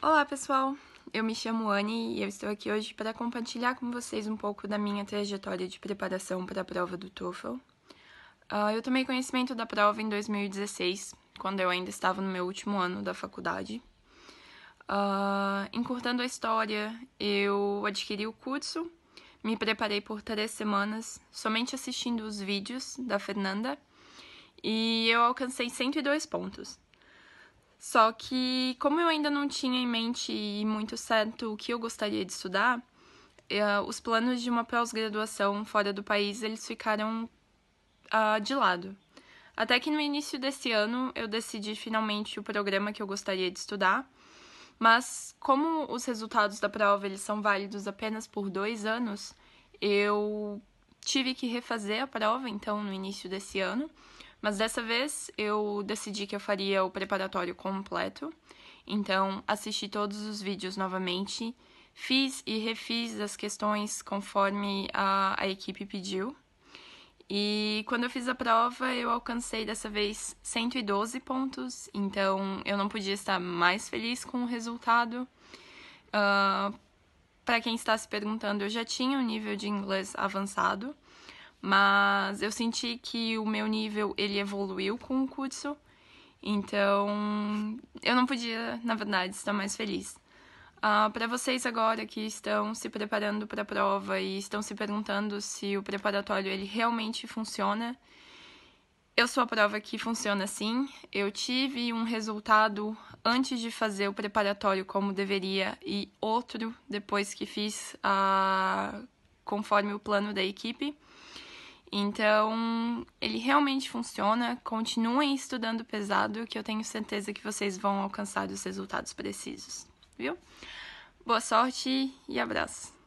Olá, pessoal! Eu me chamo Anne e eu estou aqui hoje para compartilhar com vocês um pouco da minha trajetória de preparação para a prova do TOEFL. Uh, eu tomei conhecimento da prova em 2016, quando eu ainda estava no meu último ano da faculdade. Uh, encurtando a história, eu adquiri o curso, me preparei por três semanas, somente assistindo os vídeos da Fernanda, e eu alcancei 102 pontos. Só que, como eu ainda não tinha em mente muito certo o que eu gostaria de estudar, eh, os planos de uma pós-graduação fora do país eles ficaram uh, de lado. Até que no início desse ano eu decidi finalmente o programa que eu gostaria de estudar, mas como os resultados da prova eles são válidos apenas por dois anos, eu tive que refazer a prova então no início desse ano mas dessa vez eu decidi que eu faria o preparatório completo, então assisti todos os vídeos novamente, fiz e refiz as questões conforme a, a equipe pediu. E quando eu fiz a prova, eu alcancei dessa vez 112 pontos, então eu não podia estar mais feliz com o resultado. Uh, ah, Para quem está se perguntando, eu já tinha um nível de inglês avançado, mas eu senti que o meu nível ele evoluiu com o curso, então eu não podia, na verdade, estar mais feliz. Uh, ah, para vocês agora que estão se preparando para a prova e estão se perguntando se o preparatório ele realmente funciona, eu sou a prova que funciona Sim, Eu tive um resultado antes de fazer o preparatório como deveria e outro depois que fiz ah, conforme o plano da equipe. Então, ele realmente funciona. Continuem estudando pesado, que eu tenho certeza que vocês vão alcançar os resultados precisos, viu? Boa sorte e abraço!